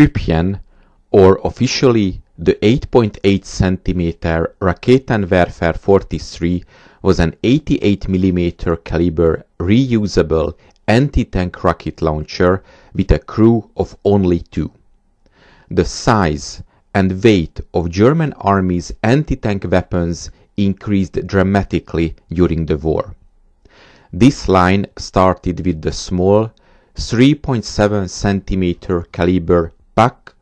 Pupjen, or officially the 8.8 cm Raketenwerfer 43, was an 88 mm caliber reusable anti-tank rocket launcher with a crew of only two. The size and weight of German Army's anti-tank weapons increased dramatically during the war. This line started with the small 3.7 cm caliber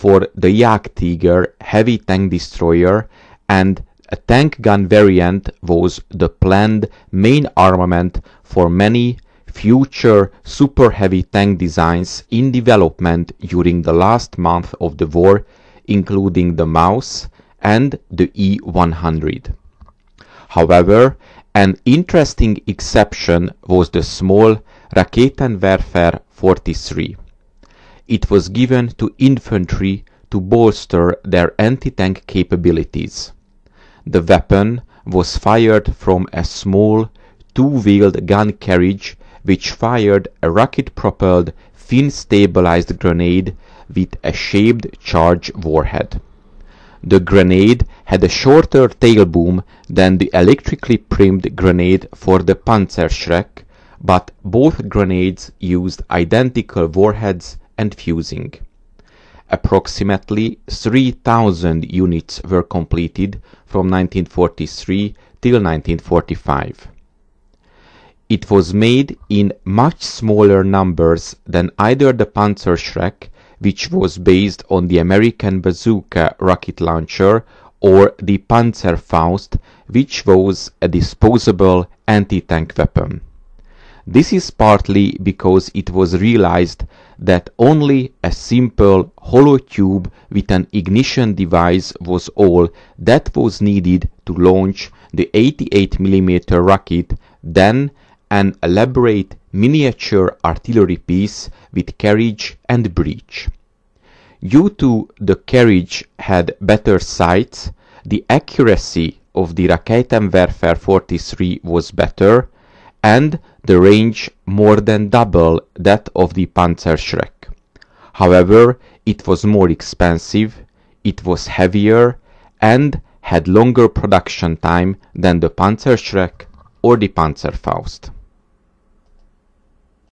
for the Yak Tiger heavy tank destroyer and a tank gun variant was the planned main armament for many future super heavy tank designs in development during the last month of the war, including the Mouse and the E-100. However, an interesting exception was the small Raketenwerfer 43 it was given to infantry to bolster their anti-tank capabilities. The weapon was fired from a small two-wheeled gun carriage which fired a rocket-propelled fin-stabilized grenade with a shaped charge warhead. The grenade had a shorter tail boom than the electrically primed grenade for the Panzerschreck, but both grenades used identical warheads and fusing. Approximately 3,000 units were completed from 1943 till 1945. It was made in much smaller numbers than either the Panzerschreck, which was based on the American bazooka rocket launcher, or the Panzerfaust, which was a disposable anti-tank weapon. This is partly because it was realized that only a simple hollow tube with an ignition device was all that was needed to launch the 88mm rocket, then an elaborate miniature artillery piece with carriage and breech. Due to the carriage had better sights, the accuracy of the Raketenwerfer 43 was better, and the range more than double that of the Panzerschreck. However, it was more expensive, it was heavier, and had longer production time than the Panzerschreck or the Panzerfaust.